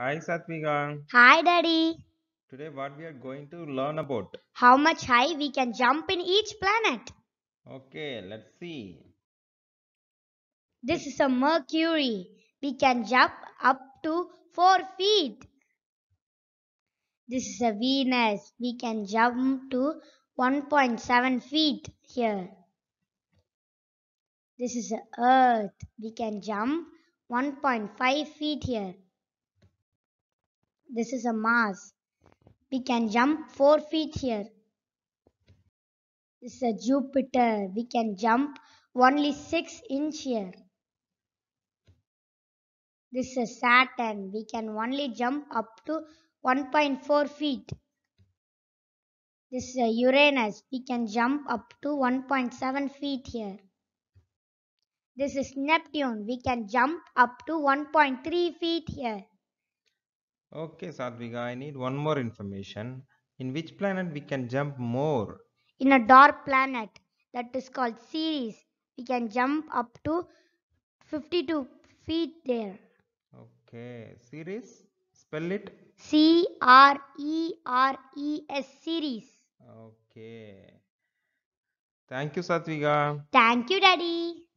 Hi Satvika. Hi Daddy. Today what we are going to learn about? How much high we can jump in each planet. Okay, let's see. This is a Mercury. We can jump up to 4 feet. This is a Venus. We can jump to 1.7 feet here. This is Earth. We can jump 1.5 feet here. This is a Mars. We can jump 4 feet here. This is a Jupiter. We can jump only 6 inch here. This is Saturn. We can only jump up to 1.4 feet. This is Uranus. We can jump up to 1.7 feet here. This is Neptune. We can jump up to 1.3 feet here. Okay, Sadhvika, I need one more information. In which planet we can jump more? In a dark planet that is called Ceres, we can jump up to 52 feet there. Okay, Ceres? Spell it. C R E R E S Ceres. Okay. Thank you, Satvika. Thank you, Daddy.